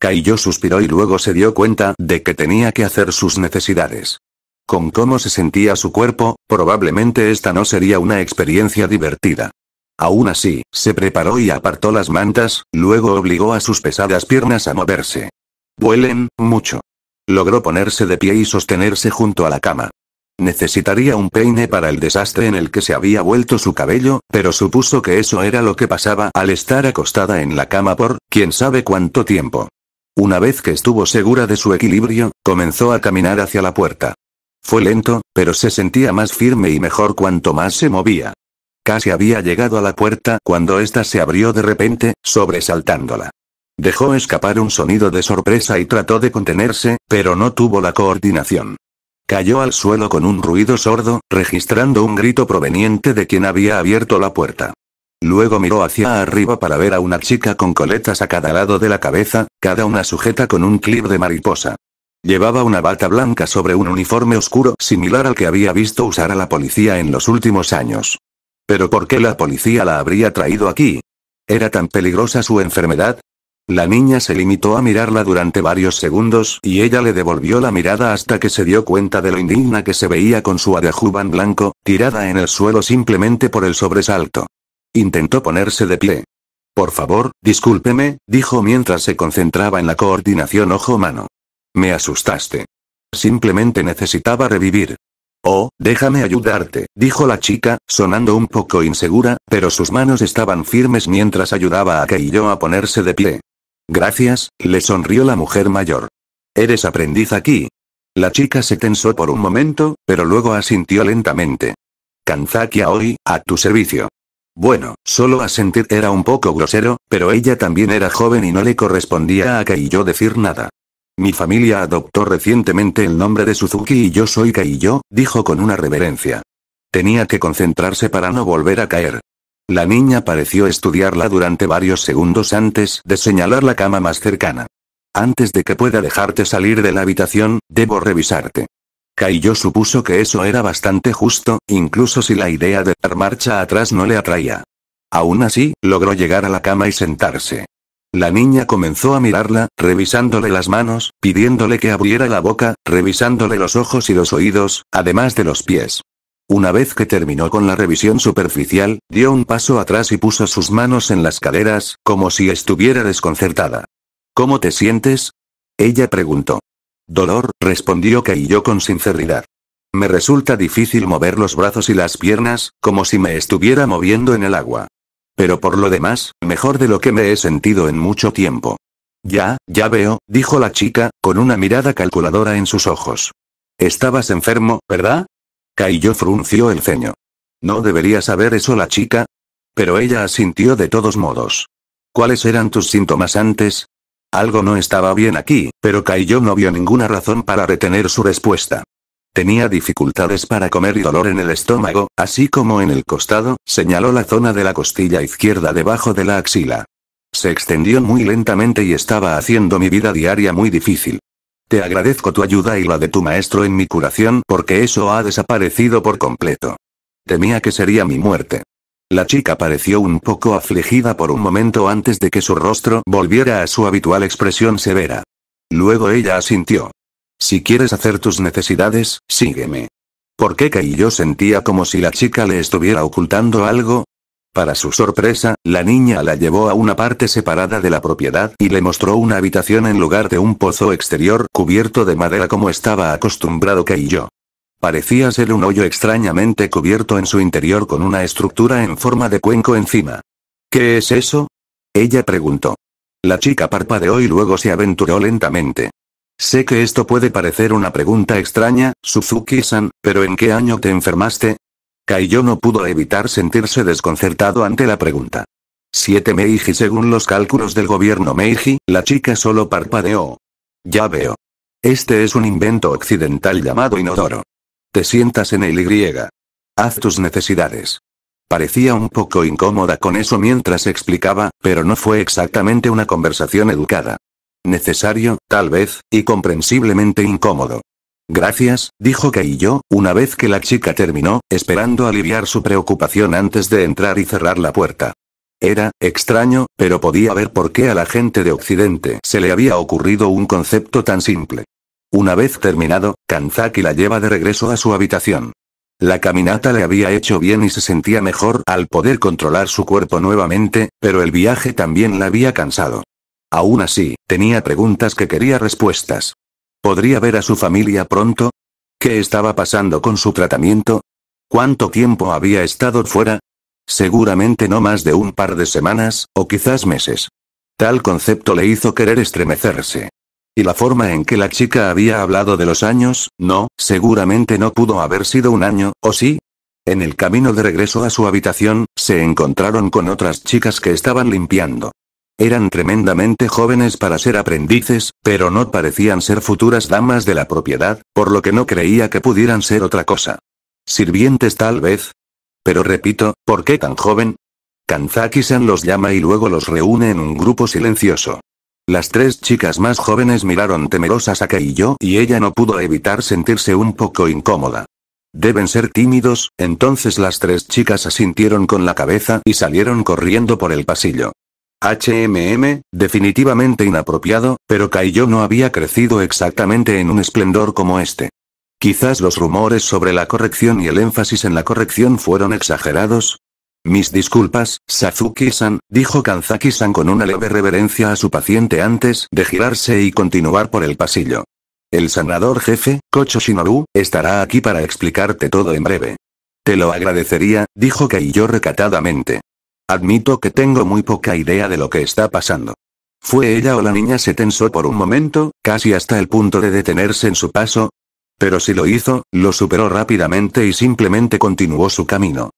Kaiyo suspiró y luego se dio cuenta de que tenía que hacer sus necesidades. Con cómo se sentía su cuerpo, probablemente esta no sería una experiencia divertida. Aún así, se preparó y apartó las mantas, luego obligó a sus pesadas piernas a moverse. Duelen, mucho. Logró ponerse de pie y sostenerse junto a la cama. Necesitaría un peine para el desastre en el que se había vuelto su cabello, pero supuso que eso era lo que pasaba al estar acostada en la cama por, quién sabe cuánto tiempo. Una vez que estuvo segura de su equilibrio, comenzó a caminar hacia la puerta. Fue lento, pero se sentía más firme y mejor cuanto más se movía. Casi había llegado a la puerta cuando ésta se abrió de repente, sobresaltándola. Dejó escapar un sonido de sorpresa y trató de contenerse, pero no tuvo la coordinación. Cayó al suelo con un ruido sordo, registrando un grito proveniente de quien había abierto la puerta. Luego miró hacia arriba para ver a una chica con coletas a cada lado de la cabeza, cada una sujeta con un clip de mariposa. Llevaba una bata blanca sobre un uniforme oscuro similar al que había visto usar a la policía en los últimos años. ¿Pero por qué la policía la habría traído aquí? ¿Era tan peligrosa su enfermedad? La niña se limitó a mirarla durante varios segundos y ella le devolvió la mirada hasta que se dio cuenta de lo indigna que se veía con su adejuban blanco, tirada en el suelo simplemente por el sobresalto. Intentó ponerse de pie. Por favor, discúlpeme, dijo mientras se concentraba en la coordinación ojo-mano. Me asustaste. Simplemente necesitaba revivir. Oh, déjame ayudarte, dijo la chica, sonando un poco insegura, pero sus manos estaban firmes mientras ayudaba a Keiyo a ponerse de pie. Gracias, le sonrió la mujer mayor. ¿Eres aprendiz aquí? La chica se tensó por un momento, pero luego asintió lentamente. Kanzaki hoy a tu servicio. Bueno, solo asentir era un poco grosero, pero ella también era joven y no le correspondía a Keiyo decir nada. Mi familia adoptó recientemente el nombre de Suzuki y yo soy Kaiyo, dijo con una reverencia. Tenía que concentrarse para no volver a caer. La niña pareció estudiarla durante varios segundos antes de señalar la cama más cercana. Antes de que pueda dejarte salir de la habitación, debo revisarte. Kaiyo supuso que eso era bastante justo, incluso si la idea de dar marcha atrás no le atraía. Aún así, logró llegar a la cama y sentarse. La niña comenzó a mirarla, revisándole las manos, pidiéndole que abriera la boca, revisándole los ojos y los oídos, además de los pies. Una vez que terminó con la revisión superficial, dio un paso atrás y puso sus manos en las caderas, como si estuviera desconcertada. ¿Cómo te sientes? Ella preguntó. Dolor, respondió que yo con sinceridad. Me resulta difícil mover los brazos y las piernas, como si me estuviera moviendo en el agua. Pero por lo demás, mejor de lo que me he sentido en mucho tiempo. Ya, ya veo, dijo la chica, con una mirada calculadora en sus ojos. Estabas enfermo, ¿verdad? Cailló frunció el ceño. ¿No debería saber eso la chica? Pero ella asintió de todos modos. ¿Cuáles eran tus síntomas antes? Algo no estaba bien aquí, pero Cayó no vio ninguna razón para retener su respuesta. Tenía dificultades para comer y dolor en el estómago, así como en el costado, señaló la zona de la costilla izquierda debajo de la axila. Se extendió muy lentamente y estaba haciendo mi vida diaria muy difícil. Te agradezco tu ayuda y la de tu maestro en mi curación porque eso ha desaparecido por completo. Temía que sería mi muerte. La chica pareció un poco afligida por un momento antes de que su rostro volviera a su habitual expresión severa. Luego ella asintió. Si quieres hacer tus necesidades, sígueme. ¿Por qué y yo sentía como si la chica le estuviera ocultando algo? Para su sorpresa, la niña la llevó a una parte separada de la propiedad y le mostró una habitación en lugar de un pozo exterior cubierto de madera como estaba acostumbrado que yo. Parecía ser un hoyo extrañamente cubierto en su interior con una estructura en forma de cuenco encima. ¿Qué es eso? Ella preguntó. La chica parpadeó y luego se aventuró lentamente. Sé que esto puede parecer una pregunta extraña, Suzuki-san, pero ¿en qué año te enfermaste? Kaiyo no pudo evitar sentirse desconcertado ante la pregunta. 7 Meiji Según los cálculos del gobierno Meiji, la chica solo parpadeó. Ya veo. Este es un invento occidental llamado inodoro. Te sientas en el Y. Haz tus necesidades. Parecía un poco incómoda con eso mientras explicaba, pero no fue exactamente una conversación educada necesario, tal vez, y comprensiblemente incómodo. Gracias, dijo yo una vez que la chica terminó, esperando aliviar su preocupación antes de entrar y cerrar la puerta. Era, extraño, pero podía ver por qué a la gente de Occidente se le había ocurrido un concepto tan simple. Una vez terminado, Kanzaki la lleva de regreso a su habitación. La caminata le había hecho bien y se sentía mejor al poder controlar su cuerpo nuevamente, pero el viaje también la había cansado. Aún así, tenía preguntas que quería respuestas. ¿Podría ver a su familia pronto? ¿Qué estaba pasando con su tratamiento? ¿Cuánto tiempo había estado fuera? Seguramente no más de un par de semanas, o quizás meses. Tal concepto le hizo querer estremecerse. Y la forma en que la chica había hablado de los años, no, seguramente no pudo haber sido un año, ¿o sí? En el camino de regreso a su habitación, se encontraron con otras chicas que estaban limpiando. Eran tremendamente jóvenes para ser aprendices, pero no parecían ser futuras damas de la propiedad, por lo que no creía que pudieran ser otra cosa. Sirvientes tal vez. Pero repito, ¿por qué tan joven? Kanzaki-san los llama y luego los reúne en un grupo silencioso. Las tres chicas más jóvenes miraron temerosas a Keiyo y ella no pudo evitar sentirse un poco incómoda. Deben ser tímidos, entonces las tres chicas asintieron con la cabeza y salieron corriendo por el pasillo. HMM, definitivamente inapropiado, pero Kaiyo no había crecido exactamente en un esplendor como este. Quizás los rumores sobre la corrección y el énfasis en la corrección fueron exagerados. Mis disculpas, Sazuki-san, dijo Kanzaki-san con una leve reverencia a su paciente antes de girarse y continuar por el pasillo. El sanador jefe, Kocho Shinoru, estará aquí para explicarte todo en breve. Te lo agradecería, dijo Kaiyo recatadamente. Admito que tengo muy poca idea de lo que está pasando. ¿Fue ella o la niña se tensó por un momento, casi hasta el punto de detenerse en su paso? Pero si lo hizo, lo superó rápidamente y simplemente continuó su camino.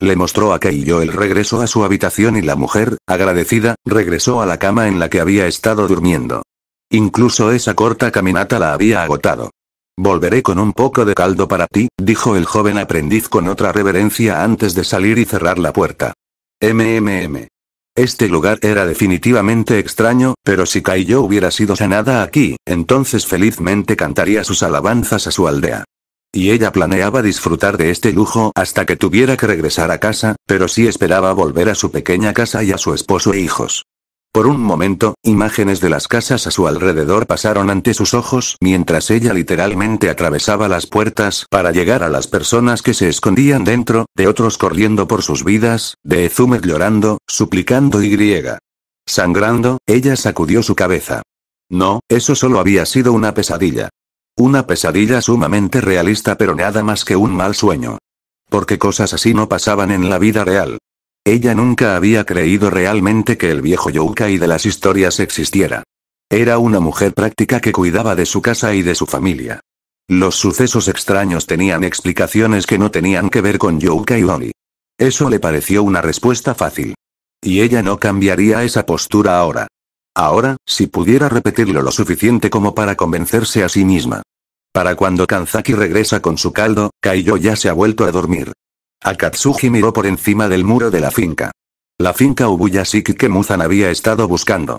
Le mostró a yo el regreso a su habitación y la mujer, agradecida, regresó a la cama en la que había estado durmiendo. Incluso esa corta caminata la había agotado. Volveré con un poco de caldo para ti, dijo el joven aprendiz con otra reverencia antes de salir y cerrar la puerta. MMM. Este lugar era definitivamente extraño, pero si Kaiyo hubiera sido sanada aquí, entonces felizmente cantaría sus alabanzas a su aldea. Y ella planeaba disfrutar de este lujo hasta que tuviera que regresar a casa, pero sí esperaba volver a su pequeña casa y a su esposo e hijos. Por un momento, imágenes de las casas a su alrededor pasaron ante sus ojos mientras ella literalmente atravesaba las puertas para llegar a las personas que se escondían dentro, de otros corriendo por sus vidas, de Ezumer llorando, suplicando y griega. Sangrando, ella sacudió su cabeza. No, eso solo había sido una pesadilla. Una pesadilla sumamente realista pero nada más que un mal sueño. Porque cosas así no pasaban en la vida real. Ella nunca había creído realmente que el viejo y de las historias existiera. Era una mujer práctica que cuidaba de su casa y de su familia. Los sucesos extraños tenían explicaciones que no tenían que ver con y Oli. Eso le pareció una respuesta fácil. Y ella no cambiaría esa postura ahora. Ahora, si pudiera repetirlo lo suficiente como para convencerse a sí misma. Para cuando Kanzaki regresa con su caldo, Kaiyo ya se ha vuelto a dormir. Akatsuki miró por encima del muro de la finca. La finca Ubuyashiki que Muzan había estado buscando.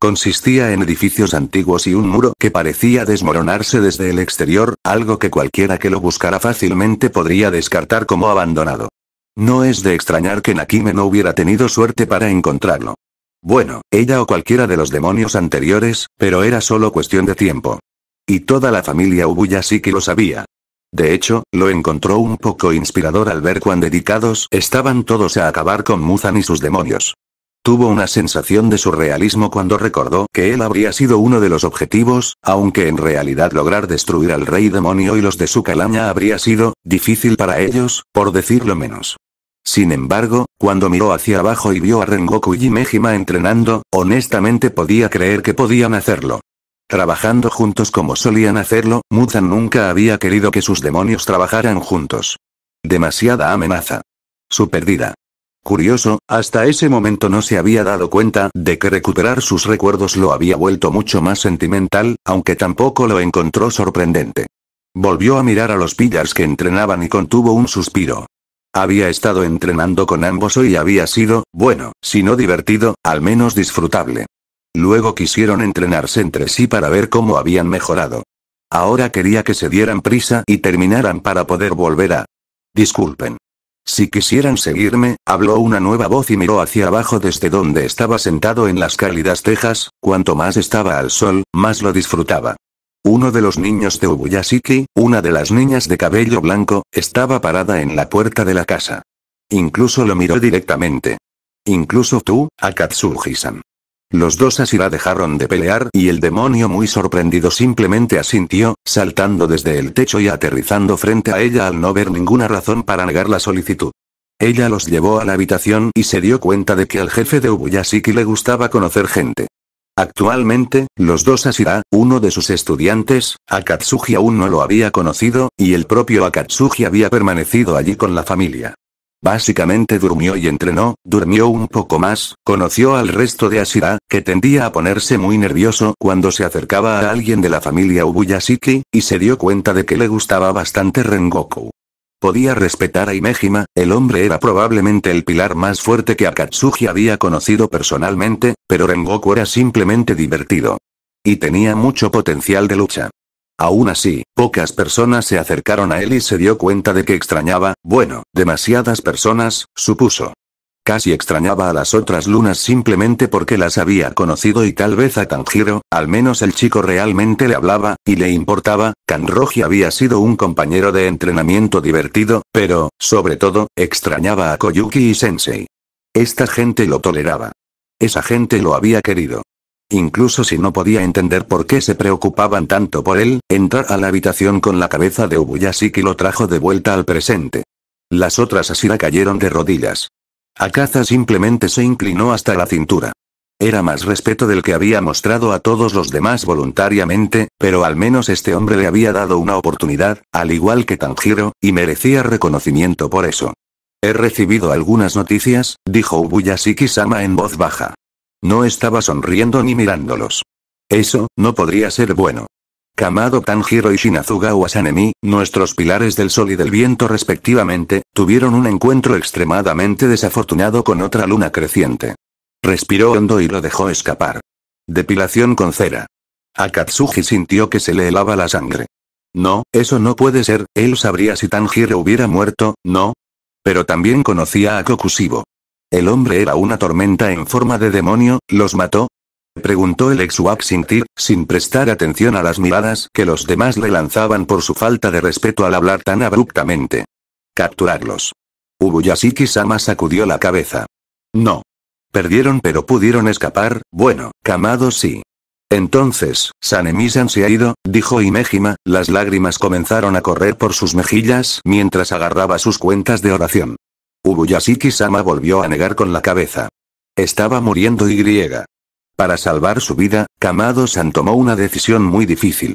Consistía en edificios antiguos y un muro que parecía desmoronarse desde el exterior, algo que cualquiera que lo buscara fácilmente podría descartar como abandonado. No es de extrañar que Nakime no hubiera tenido suerte para encontrarlo. Bueno, ella o cualquiera de los demonios anteriores, pero era solo cuestión de tiempo. Y toda la familia Ubuyashiki lo sabía. De hecho, lo encontró un poco inspirador al ver cuán dedicados estaban todos a acabar con Muzan y sus demonios. Tuvo una sensación de surrealismo cuando recordó que él habría sido uno de los objetivos, aunque en realidad lograr destruir al rey demonio y los de su calaña habría sido, difícil para ellos, por decirlo menos. Sin embargo, cuando miró hacia abajo y vio a Rengoku y Mejima entrenando, honestamente podía creer que podían hacerlo. Trabajando juntos como solían hacerlo, Muzan nunca había querido que sus demonios trabajaran juntos. Demasiada amenaza. Su perdida. Curioso, hasta ese momento no se había dado cuenta de que recuperar sus recuerdos lo había vuelto mucho más sentimental, aunque tampoco lo encontró sorprendente. Volvió a mirar a los pillars que entrenaban y contuvo un suspiro. Había estado entrenando con ambos hoy y había sido, bueno, si no divertido, al menos disfrutable. Luego quisieron entrenarse entre sí para ver cómo habían mejorado. Ahora quería que se dieran prisa y terminaran para poder volver a... Disculpen. Si quisieran seguirme, habló una nueva voz y miró hacia abajo desde donde estaba sentado en las cálidas tejas, cuanto más estaba al sol, más lo disfrutaba. Uno de los niños de Ubuyashiki, una de las niñas de cabello blanco, estaba parada en la puerta de la casa. Incluso lo miró directamente. Incluso tú, Akatsuji-san. Los dos Asira dejaron de pelear y el demonio muy sorprendido simplemente asintió, saltando desde el techo y aterrizando frente a ella al no ver ninguna razón para negar la solicitud. Ella los llevó a la habitación y se dio cuenta de que al jefe de Ubuyashiki le gustaba conocer gente. Actualmente, los dos Asira, uno de sus estudiantes, Akatsuji aún no lo había conocido, y el propio Akatsuji había permanecido allí con la familia. Básicamente durmió y entrenó, durmió un poco más, conoció al resto de Asira, que tendía a ponerse muy nervioso cuando se acercaba a alguien de la familia Ubuyashiki, y se dio cuenta de que le gustaba bastante Rengoku. Podía respetar a Imejima, el hombre era probablemente el pilar más fuerte que Akatsuki había conocido personalmente, pero Rengoku era simplemente divertido. Y tenía mucho potencial de lucha. Aún así, pocas personas se acercaron a él y se dio cuenta de que extrañaba, bueno, demasiadas personas, supuso. Casi extrañaba a las otras lunas simplemente porque las había conocido y tal vez a Tanjiro, al menos el chico realmente le hablaba, y le importaba, Kanroji había sido un compañero de entrenamiento divertido, pero, sobre todo, extrañaba a Koyuki y Sensei. Esta gente lo toleraba. Esa gente lo había querido. Incluso si no podía entender por qué se preocupaban tanto por él, entrar a la habitación con la cabeza de Ubuyashiki lo trajo de vuelta al presente. Las otras Asira cayeron de rodillas. Akaza simplemente se inclinó hasta la cintura. Era más respeto del que había mostrado a todos los demás voluntariamente, pero al menos este hombre le había dado una oportunidad, al igual que Tanjiro, y merecía reconocimiento por eso. He recibido algunas noticias, dijo Ubuyashiki-sama en voz baja. No estaba sonriendo ni mirándolos. Eso, no podría ser bueno. Kamado Tanjiro y Shinazuga Wasanemi, nuestros pilares del sol y del viento respectivamente, tuvieron un encuentro extremadamente desafortunado con otra luna creciente. Respiró hondo y lo dejó escapar. Depilación con cera. Akatsuji sintió que se le helaba la sangre. No, eso no puede ser, él sabría si Tanjiro hubiera muerto, ¿no? Pero también conocía a Kokushibo. ¿El hombre era una tormenta en forma de demonio, los mató? Preguntó el ex sintir sin prestar atención a las miradas que los demás le lanzaban por su falta de respeto al hablar tan abruptamente. Capturarlos. Ubuyashiki-sama sacudió la cabeza. No. Perdieron pero pudieron escapar, bueno, Kamado sí. Entonces, Sanemisan se ha ido, dijo Imejima, las lágrimas comenzaron a correr por sus mejillas mientras agarraba sus cuentas de oración. Ubuyashiki-sama volvió a negar con la cabeza. Estaba muriendo y griega. Para salvar su vida, Kamado-san tomó una decisión muy difícil.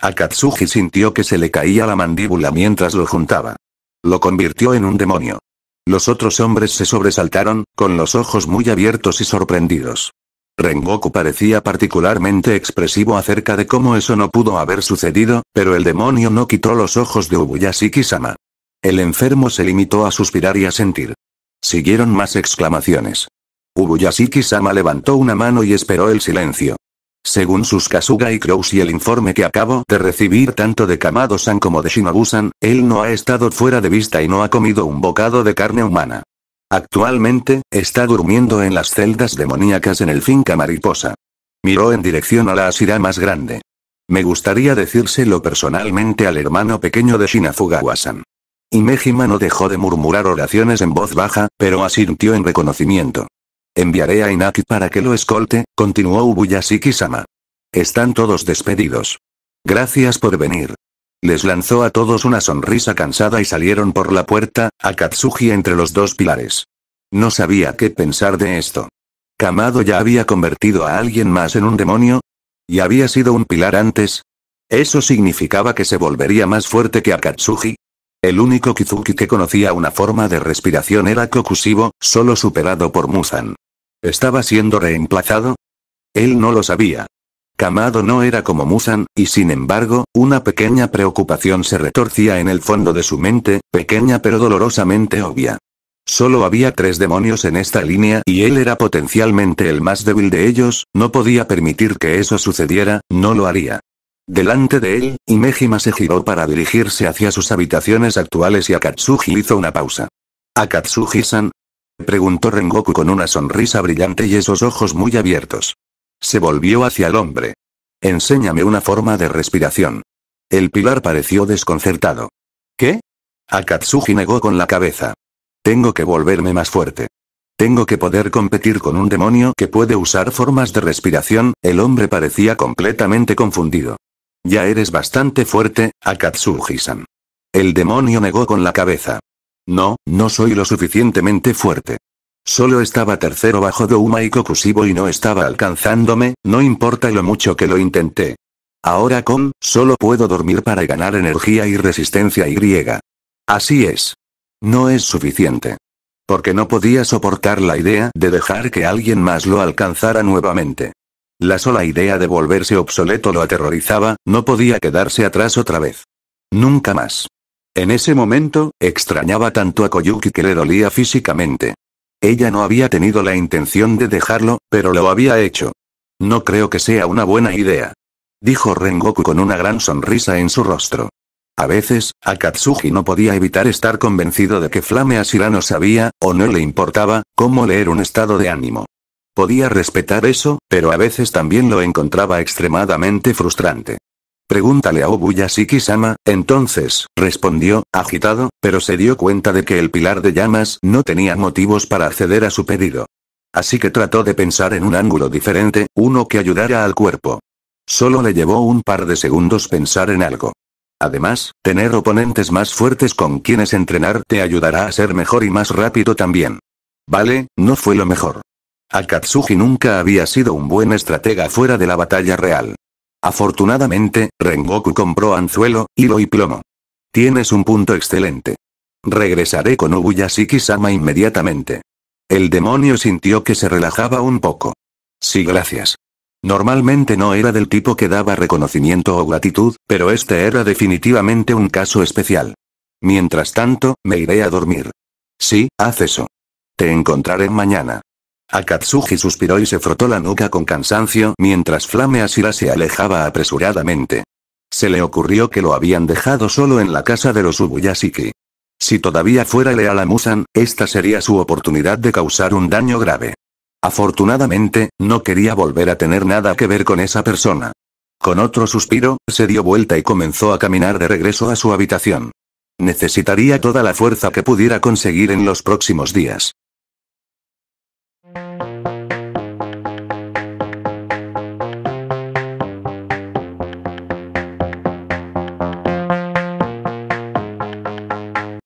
Akatsuji sintió que se le caía la mandíbula mientras lo juntaba. Lo convirtió en un demonio. Los otros hombres se sobresaltaron, con los ojos muy abiertos y sorprendidos. Rengoku parecía particularmente expresivo acerca de cómo eso no pudo haber sucedido, pero el demonio no quitó los ojos de Ubuyashiki-sama. El enfermo se limitó a suspirar y a sentir. Siguieron más exclamaciones. Ubuyashiki-sama levantó una mano y esperó el silencio. Según sus Kasuga y Crows y el informe que acabo de recibir tanto de Kamado-san como de Shinobu-san, él no ha estado fuera de vista y no ha comido un bocado de carne humana. Actualmente, está durmiendo en las celdas demoníacas en el finca mariposa. Miró en dirección a la Asira más grande. Me gustaría decírselo personalmente al hermano pequeño de shinazugawa san y Mejima no dejó de murmurar oraciones en voz baja, pero asintió en reconocimiento. Enviaré a Inaki para que lo escolte, continuó Ubuyashiki-sama. Están todos despedidos. Gracias por venir. Les lanzó a todos una sonrisa cansada y salieron por la puerta, a entre los dos pilares. No sabía qué pensar de esto. Kamado ya había convertido a alguien más en un demonio. Y había sido un pilar antes. Eso significaba que se volvería más fuerte que Akatsuji. El único Kizuki que conocía una forma de respiración era cocusivo, solo superado por Musan. ¿Estaba siendo reemplazado? Él no lo sabía. Kamado no era como Musan, y sin embargo, una pequeña preocupación se retorcía en el fondo de su mente, pequeña pero dolorosamente obvia. Solo había tres demonios en esta línea y él era potencialmente el más débil de ellos, no podía permitir que eso sucediera, no lo haría delante de él, Imejima se giró para dirigirse hacia sus habitaciones actuales y Akatsuji hizo una pausa. ¿Akatsuji-san? preguntó Rengoku con una sonrisa brillante y esos ojos muy abiertos. Se volvió hacia el hombre. Enséñame una forma de respiración. El pilar pareció desconcertado. ¿Qué? Akatsuji negó con la cabeza. Tengo que volverme más fuerte. Tengo que poder competir con un demonio que puede usar formas de respiración, el hombre parecía completamente confundido. Ya eres bastante fuerte, Akatsuji-san. El demonio negó con la cabeza. No, no soy lo suficientemente fuerte. Solo estaba tercero bajo Douma y Kokushibo y no estaba alcanzándome, no importa lo mucho que lo intenté. Ahora con, solo puedo dormir para ganar energía y resistencia y griega. Así es. No es suficiente. Porque no podía soportar la idea de dejar que alguien más lo alcanzara nuevamente. La sola idea de volverse obsoleto lo aterrorizaba, no podía quedarse atrás otra vez. Nunca más. En ese momento, extrañaba tanto a Koyuki que le dolía físicamente. Ella no había tenido la intención de dejarlo, pero lo había hecho. No creo que sea una buena idea. Dijo Rengoku con una gran sonrisa en su rostro. A veces, Akatsuki no podía evitar estar convencido de que Flame Asira no sabía, o no le importaba, cómo leer un estado de ánimo. Podía respetar eso, pero a veces también lo encontraba extremadamente frustrante. Pregúntale a Obuya siki entonces, respondió, agitado, pero se dio cuenta de que el pilar de llamas no tenía motivos para acceder a su pedido. Así que trató de pensar en un ángulo diferente, uno que ayudara al cuerpo. Solo le llevó un par de segundos pensar en algo. Además, tener oponentes más fuertes con quienes entrenar te ayudará a ser mejor y más rápido también. Vale, no fue lo mejor. Akatsuki nunca había sido un buen estratega fuera de la batalla real. Afortunadamente, Rengoku compró anzuelo, hilo y plomo. Tienes un punto excelente. Regresaré con Ubuyashiki-sama inmediatamente. El demonio sintió que se relajaba un poco. Sí, gracias. Normalmente no era del tipo que daba reconocimiento o gratitud, pero este era definitivamente un caso especial. Mientras tanto, me iré a dormir. Sí, haz eso. Te encontraré mañana. Akatsuji suspiró y se frotó la nuca con cansancio mientras Flame Asira se alejaba apresuradamente. Se le ocurrió que lo habían dejado solo en la casa de los Ubuyashiki. Si todavía fuera leal a Musan, esta sería su oportunidad de causar un daño grave. Afortunadamente, no quería volver a tener nada que ver con esa persona. Con otro suspiro, se dio vuelta y comenzó a caminar de regreso a su habitación. Necesitaría toda la fuerza que pudiera conseguir en los próximos días.